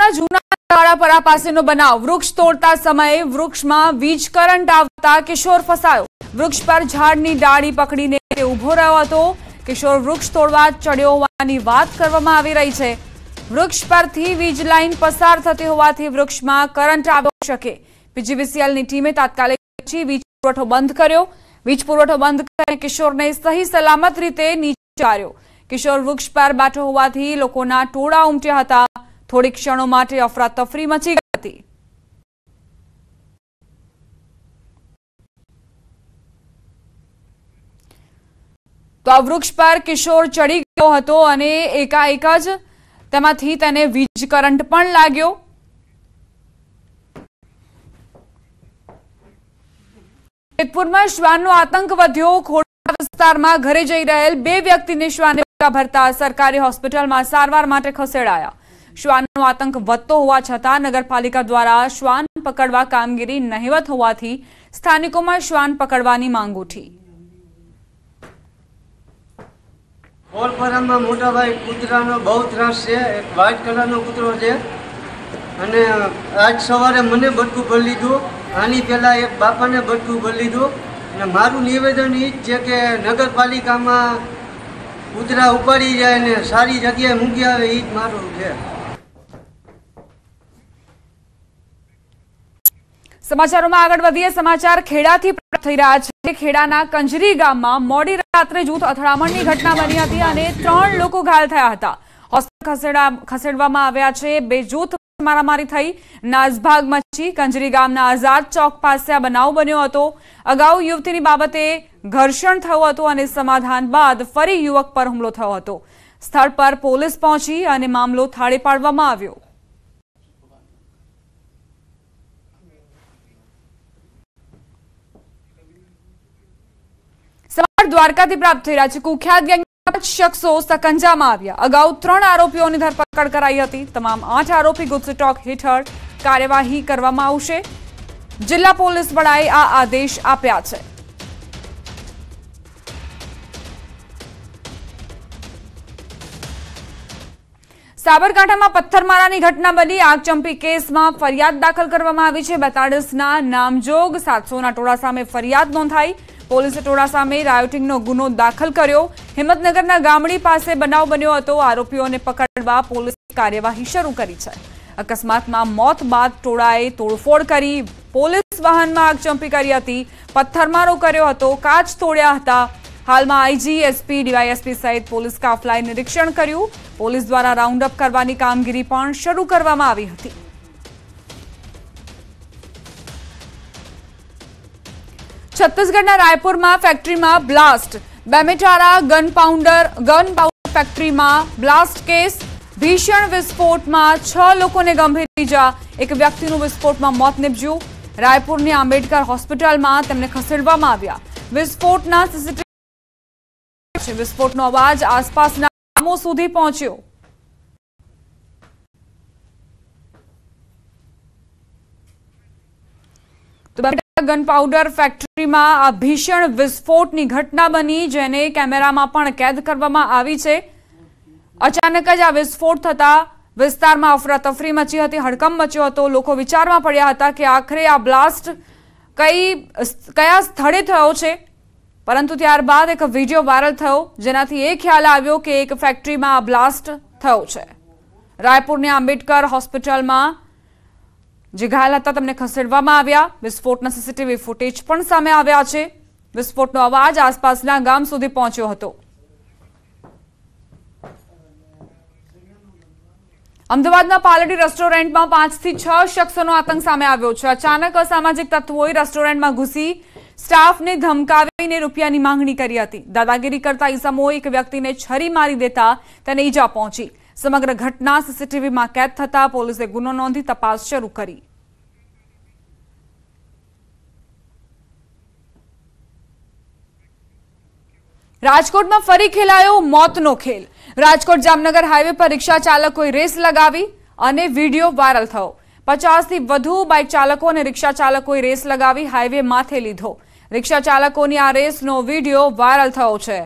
ભાવનગરના જૂના કાળાપરા પાસેનો બનાવ વૃક્ષ તોડતા સમયે વૃક્ષમાં વીજ કરંટ આવતા કિશોર ફસાયો વૃક્ષ પર ઝાડની ડાળી પકડીને તે ઉભો રહ્યો હતો કિશોર વૃક્ષ તોડવા ચડ્યો હોવાની વાત કરવામાં આવી રહી છે વૃક્ષ પરથી વીજ લાઇન પસાર થતી હોવાથી વૃક્ષમાં કરંટ આવી શકે પીજીવીસીએલની ટીમે તાત્કાલિક પછી વીજ પુરવઠો બંધ કર્યો વીજ પુરવઠો બંધ કરી કિશોરને સહી સલામત રીતે નીચે ચાર્યો કિશોર વૃક્ષ પર બેઠો હોવાથી લોકોના ટોળા ઉમટ્યા હતા થોડી ક્ષણો માટે અફરાતફરી મચી ગઈ હતી તો આ વૃક્ષ પર કિશોર ચડી ગયો હતો અને એકાએક જ તેમાંથી તેને વીજ કરંટ પણ લાગ્યો જેતપુરમાં શ્વાનનો આતંક વધ્યો ખોડા વિસ્તારમાં ઘરે જઈ રહેલ બે વ્યક્તિને શ્વાને ભરતા સરકારી હોસ્પિટલમાં સારવાર માટે ખસેડાયા શ્વાનનો આતંક વધતો હોવા છતાં નગરપાલિકા દ્વારા શ્વાન પકડવા કામગીરી નહિવત હોવાથી સ્થાનિકોમાં શ્વાન પકડવાની માંગ ઉઠી ઓલપરામાં મોટાભાઈ કૂતરાનો બહુ ત્રાસ છે એક વ્હાઇટ કલરનો કૂતરો છે અને આજ સવારે મને બટકું ભરી લીધું આની પહેલાં એક બાપાને બટકું ભરી લીધું અને મારું નિવેદન એ જ છે કે નગરપાલિકામાં કૂતરા ઉપાડી જાય ને સારી જગ્યાએ મૂકી આવે એ જ મારું છે સમાચારોમાં આગળ વધીએ સમાચાર ખેડાથી પ્રાપ્ત થઈ રહ્યા છે ખેડાના કંજરી ગામમાં મોડી રાત્રે જૂથ અથડામણની ઘટના બની હતી અને ત્રણ લોકો ઘાયલ થયા હતા હોસ્પિટલ ખસેડવામાં આવ્યા છે બે જૂથ મારામારી થઈ નાસભાગ મચી કંજરી ગામના આઝાદ ચોક પાસે આ બનાવ બન્યો હતો અગાઉ યુવતીની બાબતે ઘર્ષણ થયું હતું અને સમાધાન બાદ ફરી યુવક પર હુમલો થયો હતો સ્થળ પર પોલીસ પહોંચી અને મામલો થાળે પાડવામાં આવ્યો દ્વારકાથી પ્રાપ્ત થઈ રહ્યા છે કુખ્યાત ગેંગ શખ્સો સકંજામાં આવ્યા અગાઉ ત્રણ આરોપીઓની ધરપકડ કરાઈ હતી તમામ આઠ આરોપી ગુસ્સટોક હેઠળ કાર્યવાહી કરવામાં આવશે જિલ્લા પોલીસ વડાએ આ આદેશ આપ્યા છે સાબરકાંઠામાં પથ્થરમારાની ઘટના બની આગચંપી કેસમાં ફરિયાદ દાખલ કરવામાં આવી છે બેતાળીસના નામજોગ સાતસોના ટોળા સામે ફરિયાદ નોંધાઈ પોલીસે ટોળા સામે રાયોટિંગનો ગુનો દાખલ કર્યો હિંમતનગરના ગામડી પાસે બનાવ બન્યો હતો આરોપીઓને પકડવા પોલીસે કાર્યવાહી શરૂ કરી છે અકસ્માતમાં મોત બાદ ટોળાએ તોડફોડ કરી પોલીસ વાહનમાં આગ આગચંપી કરી હતી પથ્થરમારો કર્યો હતો કાચ તોડ્યા હતા હાલમાં આઈજી એસપી ડીવાયએસપી સહિત પોલીસ કાફલાએ નિરીક્ષણ કર્યું પોલીસ દ્વારા રાઉન્ડ અપ કરવાની કામગીરી પણ શરૂ કરવામાં આવી હતી છત્તીસગઢના રાયપુરમાં ફેક્ટરીમાં blast Bemetara gun powder gun powder ફેક્ટરીમાં બ્લાસ્ટ કેસ ભીષણ વિસ્ફોટમાં છ લોકોને ગંભીર ઇજા એક વ્યક્તિનું વિસ્ફોટમાં મોત નિપજ્યું રાયપુરની આંબેડકર હોસ્પિટલમાં તેમને ખસેડવામાં આવ્યા વિસ્ફોટના સીસીટીવી વિસ્ફોટનો અવાજ આસપાસના ગામો સુધી પહોંચ્યો તો ગનપાઉડર ફેક્ટરીમાં આ ભીષણ વિસ્ફોટની ઘટના બની જેને કેમેરામાં પણ કેદ કરવામાં આવી છે અચાનક જ આ વિસ્ફોટ થતા વિસ્તારમાં અફરાતફરી મચી હતી હડકંપ મચ્યો હતો લોકો વિચારમાં પડ્યા હતા કે આખરે આ બ્લાસ્ટ કઈ કયા સ્થળે થયો છે પરંતુ ત્યારબાદ એક વિડીયો વાયરલ થયો જેનાથી એ ખ્યાલ આવ્યો કે એક ફેક્ટરીમાં આ બ્લાસ્ટ થયો છે રાયપુરની આંબેડકર હોસ્પિટલમાં જે ઘાયલ હતા તેમને ખસેડવામાં આવ્યા વિસ્ફોટના સીસીટીવી ફૂટેજ પણ સામે આવ્યા છે વિસ્ફોટનો અવાજ આસપાસના ગામ સુધી પહોંચ્યો હતો અમદાવાદના પાલડી રેસ્ટોરન્ટમાં પાંચથી છ શખ્સોનો આતંક સામે આવ્યો છે અચાનક અસામાજિક તત્વોએ રેસ્ટોરન્ટમાં ઘૂસી સ્ટાફને ધમકાવીને રૂપિયાની માંગણી કરી હતી દાદાગીરી કરતા ઈસમોએ એક વ્યક્તિને છરી મારી દેતા તેને ઈજા પહોંચી સમગ્ર ઘટના સીસીટીવીમાં કેદ થતા પોલીસે ગુનો નોંધી તપાસ શરૂ કરી રાજકોટમાં ફરી ખેલાયો મોતનો ખેલ રાજકોટ જામનગર હાઈવે પર રિક્ષા ચાલકોએ રેસ લગાવી અને વિડીયો વાયરલ થયો પચાસથી વધુ બાઇક ચાલકો અને રિક્ષા ચાલકોએ રેસ લગાવી હાઈવે માથે લીધો રિક્ષા ચાલકોની આ રેસનો વિડીયો વાયરલ થયો છે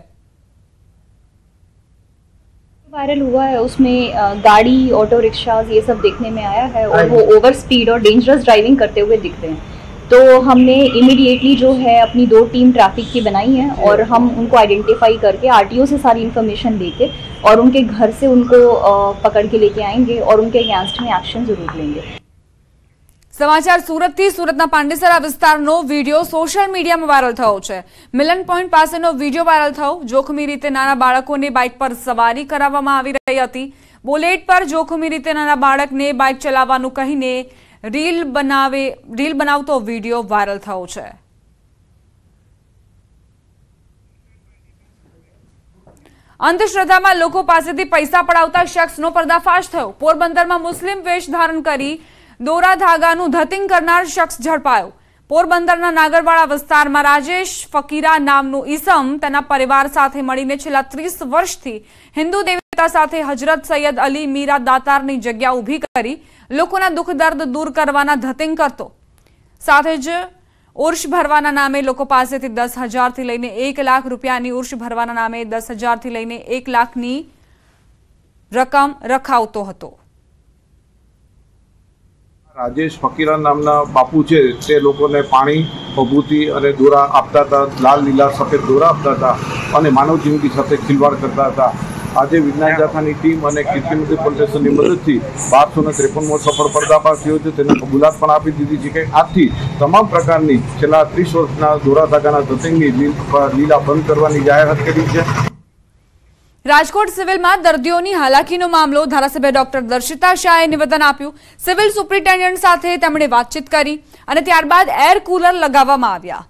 वायरल हुआ है उसमें गाड़ी ऑटो रिक्शा ये सब देखने में आया है और हाँ वो ओवर स्पीड और डेंजरस ड्राइविंग करते हुए दिख रहे हैं तो हमने इमिडिएटली जो है अपनी दो टीम ट्रैफिक की बनाई है और हम उनको आइडेंटिफाई करके आर से सारी इन्फॉर्मेशन लेके और उनके घर से उनको पकड़ के लेके आएंगे और उनके अगेंस्ट में एक्शन ज़रूर लेंगे સમાચાર સુરતથી સુરતના પાંડેસરા વિસ્તારનો વિડીયો સોશિયલ મીડિયામાં વાયરલ થયો છે મિલન પોઈન્ટ પાસેનો વિડીયો વાયરલ થયો જોખમી રીતે નાના બાળકોને બાઇક પર સવારી કરાવવામાં આવી રહી હતી બુલેટ પર જોખમી રીતે નાના બાળકને બાઇક ચલાવવાનું કહીને રીલ બનાવે રીલ બનાવતો વિડીયો વાયરલ થયો છે અંધશ્રદ્ધામાં લોકો પાસેથી પૈસા પડાવતા શખ્સનો પર્દાફાશ થયો પોરબંદરમાં મુસ્લિમ વેશ ધારણ કરી દોરા ધાગાનું ધતિંગ કરનાર શખ્સ ઝડપાયો પોરબંદરના નાગરવાડા વિસ્તારમાં રાજેશ ફકીરા નામનો ઈસમ તેના પરિવાર સાથે મળીને છેલ્લા ત્રીસ વર્ષથી હિન્દુ દેવતા સાથે હજરત સૈયદ અલી મીરા દાતારની જગ્યા ઊભી કરી લોકોના દુઃખ દર્દ દૂર કરવાના ધતિંગ કરતો સાથે જ ઉર્ષ ભરવાના નામે લોકો પાસેથી દસ હજારથી લઈને એક લાખ રૂપિયાની ઉર્ષ ભરવાના નામે દસ હજારથી લઈને એક લાખની રકમ રખાવતો હતો રાજેશ ફકીરા નામના બાપુ છે તે લોકોને પાણી ભભૂતિ અને દોરા આપતા હતા લાલ લીલા સફેદ દોરા આપતા હતા અને માનવ જિંદગી સાથે ખિલવાડ કરતા હતા આજે વિજ્ઞાન જાથાની ટીમ અને કીર્તિ કીર્તિમંદિર ફાઉન્ડેશનની મદદથી બારસો ને ત્રેપનમો સફળ પડદાપાસ થયો છે તેને કબૂલાત પણ આપી દીધી છે કે આથી તમામ પ્રકારની છેલ્લા ત્રીસ વર્ષના દોરા ધાગાના ધતિંગની લીલા બંધ કરવાની જાહેરાત કરી છે રાજકોટ સિવિલમાં દર્દીઓની હાલાકીનો મામલો ધારાસભ્ય ડોક્ટર દર્શિતા શાહે નિવેદન આપ્યું સિવિલ સુપ્રિન્ટેન્ડન્ટ સાથે તેમણે વાતચીત કરી અને ત્યારબાદ એર કુલર લગાવવામાં આવ્યા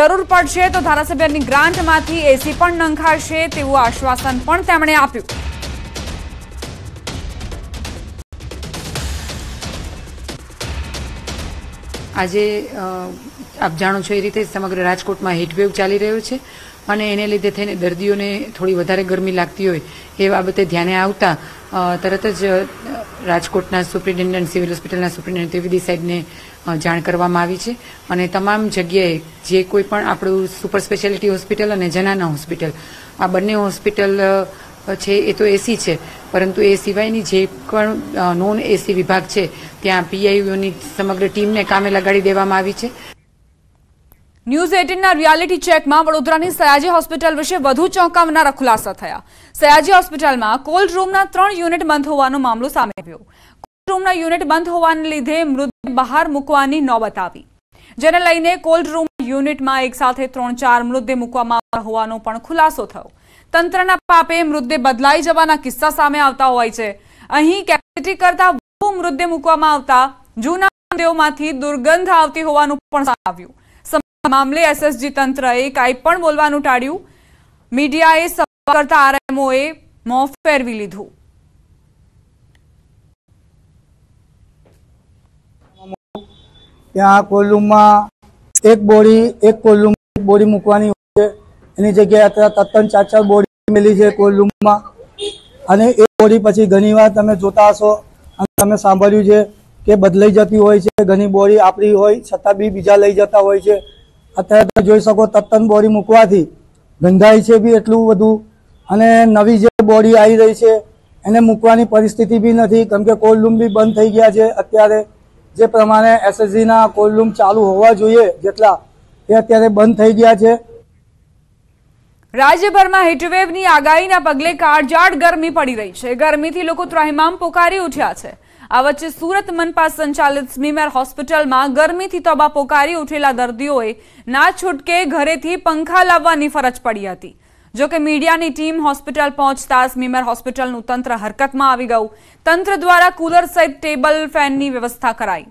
જરૂર પડશે તો ધારાસભ્યની ગ્રાન્ટમાંથી એસી પણ નંખાશે તેવું આશ્વાસન પણ તેમણે આપ્યું આજે આપ જાણો છો એ રીતે સમગ્ર રાજકોટમાં હીટવેવ ચાલી રહ્યો છે અને એને લીધે થઈને દર્દીઓને થોડી વધારે ગરમી લાગતી હોય એ બાબતે ધ્યાને આવતા તરત જ રાજકોટના સુપ્રિન્ટેન્ડન્ટ સિવિલ હોસ્પિટલના સુપ્રિન્ટેન્ડન્ટ ત્રિવેદી સાહેબને જાણ કરવામાં આવી છે અને તમામ જગ્યાએ જે કોઈ પણ આપણું સુપર સ્પેશિયાલિટી હોસ્પિટલ અને જનાના હોસ્પિટલ આ બંને હોસ્પિટલ છે એ તો એસી છે પરંતુ એ સિવાયની જે પણ નોન એસી વિભાગ છે ત્યાં પીઆઈયુની સમગ્ર ટીમને કામે લગાડી દેવામાં આવી છે ન્યૂઝ એઇટીનના રિયાલિટી ચેકમાં વડોદરાની સયાજી હોસ્પિટલ વિશે વધુ ચોંકાવનારા ખુલાસા થયા સયાજી હોસ્પિટલમાં કોલ્ડ રૂમના ત્રણ યુનિટ બંધ હોવાનો મામલો સામે આવ્યો કોલ્ડ રૂમના યુનિટ બંધ હોવાને લીધે મૃતદેહ બહાર મૂકવાની નોબત આવી જેને લઈને કોલ્ડ રૂમ યુનિટમાં એકસાથે ત્રણ ચાર મૃતદેહ મૂકવામાં આવ્યા હોવાનો પણ ખુલાસો થયો તંત્રના પાપે મૃતદેહ બદલાઈ જવાના કિસ્સા સામે આવતા હોય છે અહીં કેપેસિટી કરતા વધુ મૃતદેહ મૂકવામાં આવતા જૂના મૃતદેહોમાંથી દુર્ગંધ આવતી હોવાનું પણ આવ્યું મામલે એસએસજી તંત્રએ કાંઈ પણ બોલવાનું ટાળ્યું મીડિયાએ સવાલ કરતા આરએમઓએ મોં ફેરવી લીધું ત્યાં કોલુમમાં એક બોડી એક કોલુમ એક બોડી મૂકવાની હોય એની જગ્યાએ અત્યારે તદ્દન ચાર ચાર બોડી મેલી છે કોલુમમાં અને એ બોડી પછી ઘણીવાર તમે જોતા હશો અને તમે સાંભળ્યું છે કે બદલાઈ જતી હોય છે ઘણી બોડી આપણી હોય છતાં બી બીજા લઈ જતા હોય છે અત્યારે તમે જોઈ શકો તત્તન બોરી મૂકવાથી ગંધાય છે બી એટલું બધું અને નવી જે બોડી આવી રહી છે એને મૂકવાની પરિસ્થિતિ બી નથી કેમ કે કોલ્ડ લૂમ બી બંધ થઈ ગયા છે અત્યારે જે પ્રમાણે એસએસજીના કોલ્ડ ચાલુ હોવા જોઈએ જેટલા એ અત્યારે બંધ થઈ ગયા છે રાજ્યભરમાં હીટવેવની આગાહીના પગલે કાળજાળ ગરમી પડી રહી છે ગરમીથી લોકો ત્રાહિમામ પોકારી ઉઠ્યા છે આ વચ્ચે સુરત મનપા સંચાલિત સ્મીમેર હોસ્પિટલમાં ગરમીથી તોબા પોકારી ઉઠેલા દર્દીઓએ ના છૂટકે ઘરેથી પંખા લાવવાની ફરજ પડી હતી જોકે મીડિયાની ટીમ હોસ્પિટલ પહોંચતા સ્મીમર હોસ્પિટલનું તંત્ર હરકતમાં આવી ગયું તંત્ર દ્વારા કુલર સહિત ટેબલ ફેનની વ્યવસ્થા કરાઈ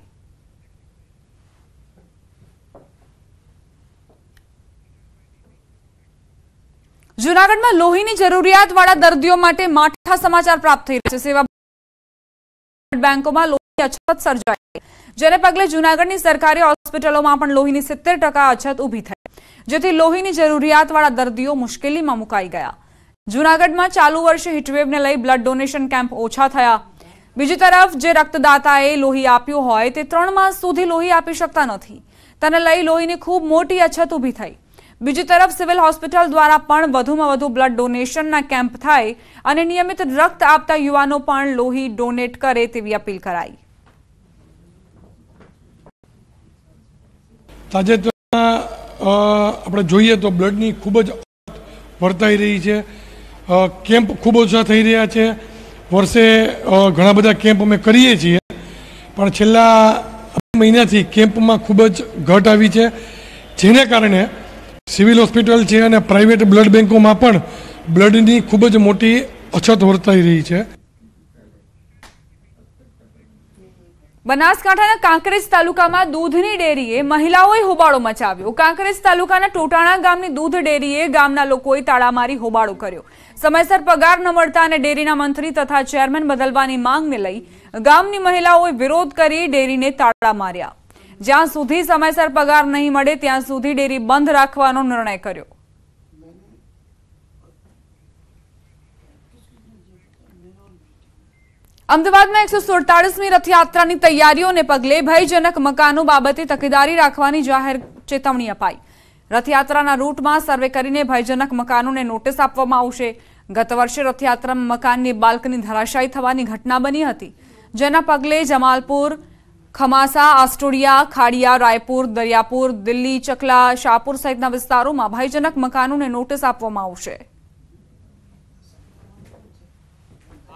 જૂનાગઢમાં લોહીની જરૂરિયાતવાળા દર્દીઓ માટે માઠા સમાચાર પ્રાપ્ત થઈ રહ્યા છે સેવા બેંકોમાં લોહીની અછત સર્જાઈ જેને પગલે જૂનાગઢની સરકારી હોસ્પિટલોમાં પણ લોહીની સિત્તેર અછત ઊભી થઈ જેથી લોહીની જરૂરિયાતવાળા દર્દીઓ મુશ્કેલીમાં મુકાઈ ગયા જૂનાગઢમાં ચાલુ વર્ષે હીટવેવને લઈ બ્લડ ડોનેશન કેમ્પ ઓછા થયા બીજી તરફ જે રક્તદાતાએ લોહી આપ્યું હોય તે ત્રણ માસ સુધી લોહી આપી શકતા નથી તેને લઈ લોહીની ખૂબ મોટી અછત ઊભી થઈ બીજી તરફ સિવિલ હોસ્પિટલ દ્વારા પણ વધુમાં વધુ બ્લડ ડોનેશનના કેમ્પ થાય અને નિયમિત રક્ત આપતા યુવાનો પણ લોહી ડોનેટ કરે તેવી અપીલ કરાઈ તાજેતરમાં આપણે જોઈએ તો બ્લડની ખૂબ જ વર્તાઈ રહી છે કેમ્પ ખૂબ ઓછા થઈ રહ્યા છે વર્ષે ઘણા બધા કેમ્પ અમે કરીએ છીએ પણ છેલ્લા મહિનાથી કેમ્પમાં ખૂબ જ ઘટ આવી છે જેને કારણે સિવિલ હોસ્પિટલ છે અને પ્રાઇવેટ બ્લડ બેન્કોમાં પણ બ્લડની ખૂબ જ મોટી અછત વર્તાઈ રહી છે બનાસકાંઠાના કાંકરેજ તાલુકામાં દૂધની ડેરીએ મહિલાઓએ હોબાળો મચાવ્યો કાંકરેજ તાલુકાના ટોટાણા ગામની દૂધ ડેરીએ ગામના લોકોએ તાળામારી હોબાળો કર્યો સમયસર પગાર ન મળતા અને ડેરીના મંત્રી તથા ચેરમેન બદલવાની માંગને લઈ ગામની મહિલાઓએ વિરોધ કરી ડેરીને તાળા માર્યા જ્યાં સુધી સમયસર પગાર નહીં મળે ત્યાં સુધી ડેરી બંધ રાખવાનો નિર્ણય કર્યો અમદાવાદમાં એકસો સુડતાળીસમી રથયાત્રાની તૈયારીઓને પગલે ભયજનક મકાનો બાબતે તકેદારી રાખવાની જાહેર ચેતવણી અપાઈ રથયાત્રાના રૂટમાં સર્વે કરીને ભયજનક મકાનોને નોટિસ આપવામાં આવશે ગત વર્ષે રથયાત્રામાં મકાનની બાલ્કની ધરાશાયી થવાની ઘટના બની હતી જેના પગલે જમાલપુર ખમાસા આસ્ટોડિયા ખાડિયા રાયપુર દરિયાપુર દિલ્હી ચકલા શાહપુર સહિતના વિસ્તારોમાં ભયજનક મકાનોને નોટિસ આપવામાં આવશે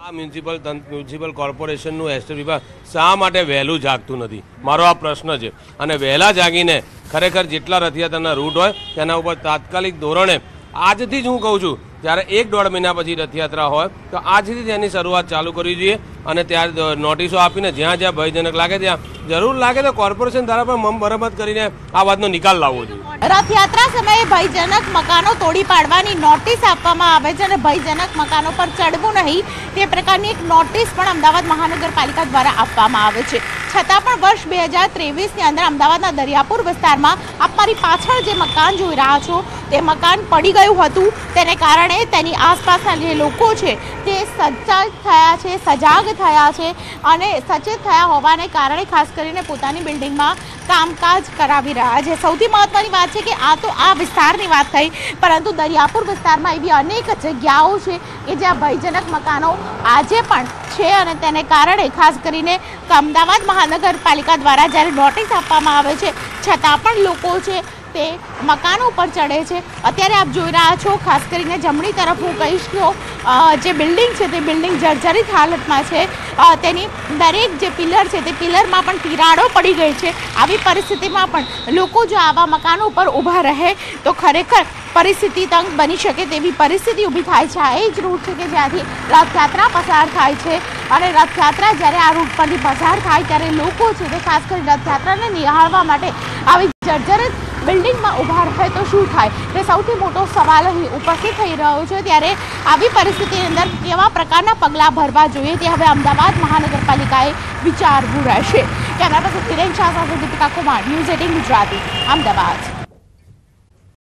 આ મ્યુનિસિપલ મ્યુનિસિપલ કોર્પોરેશનનું એસ્ટેટ વિભાગ શા માટે વહેલું જાગતું નથી મારો આ પ્રશ્ન છે અને વહેલા જાગીને ખરેખર જેટલા રથયાત્રાના રૂટ હોય તેના ઉપર તાત્કાલિક ધોરણે આજથી જ હું કહું છું જ્યારે એક દોઢ મહિના પછી રથયાત્રા હોય તો આજથી તેની શરૂઆત ચાલુ કરવી જોઈએ અને ત્યારે નોટિસો આપીને જ્યાં જ્યાં ભયજનક લાગે ત્યાં જરૂર લાગે તો કોર્પોરેશન દ્વારા પણ મમ મરમત કરીને આ વાતનો નિકાલ લાવવો જોઈએ રથયાત્રા સમયે ભયજનક મકાનો તોડી પાડવાની નોટિસ આપવામાં આવે છે અને ભયજનક મકાનો પર ચડવું નહીં તે પ્રકારની એક નોટિસ પણ અમદાવાદ મહાનગરપાલિકા દ્વારા આપવામાં આવે છે છતાં પણ વર્ષ બે હજાર ત્રેવીસની અંદર અમદાવાદના દરિયાપુર વિસ્તારમાં આપ મારી પાછળ જે મકાન જોઈ રહ્યા છો તે મકાન પડી ગયું હતું તેને કારણે તેની આસપાસના જે લોકો છે તે સજાગ થયા છે સજાગ થયા છે અને સચેત થયા હોવાને કારણે ખાસ કરીને પોતાની બિલ્ડિંગમાં કામકાજ કરાવી રહ્યા છે સૌથી મહત્ત્વની વાત છે કે આ તો આ વિસ્તારની વાત થઈ પરંતુ દરિયાપુર વિસ્તારમાં એવી અનેક જગ્યાઓ છે કે જ્યાં ભયજનક મકાનો આજે પણ છે અને તેને કારણે ખાસ કરીને અમદાવાદ મહાનગરપાલિકા દ્વારા જ્યારે નોટિસ આપવામાં આવે છે છતાં પણ લોકો છે તે મકાન ઉપર ચડે છે અત્યારે આપ જોઈ રહ્યા છો ખાસ કરીને જમણી તરફ હું કહીશ તો જે બિલ્ડિંગ છે તે બિલ્ડિંગ જર્જરિત હાલતમાં છે તેની દરેક જે પિલર છે તે પિલરમાં પણ તિરાડો પડી ગઈ છે આવી પરિસ્થિતિમાં પણ લોકો જો આવા મકાનો ઉપર ઊભા રહે તો ખરેખર પરિસ્થિતિ તંગ બની શકે તેવી પરિસ્થિતિ ઊભી થાય છે આ એ જ રૂટ છે કે જ્યાંથી રથયાત્રા પસાર થાય છે અને રથયાત્રા જ્યારે આ રૂટ પરથી પસાર થાય ત્યારે લોકો છે તે ખાસ કરી રથયાત્રાને નિહાળવા માટે આવી જર્જરિત બિલ્ડિંગમાં ઊભા રહે તો શું થાય તે સૌથી મોટો સવાલ અહીં ઉપસ્થિત થઈ રહ્યો છે ત્યારે આવી પરિસ્થિતિની અંદર કેવા પ્રકારના પગલાં ભરવા જોઈએ તે હવે અમદાવાદ મહાનગરપાલિકાએ વિચારવું રહેશે કેમેરા પર્સન હિરેન શાહ સાથે દીપિકા કુમાર ન્યૂઝ એટીન ગુજરાતી અમદાવાદ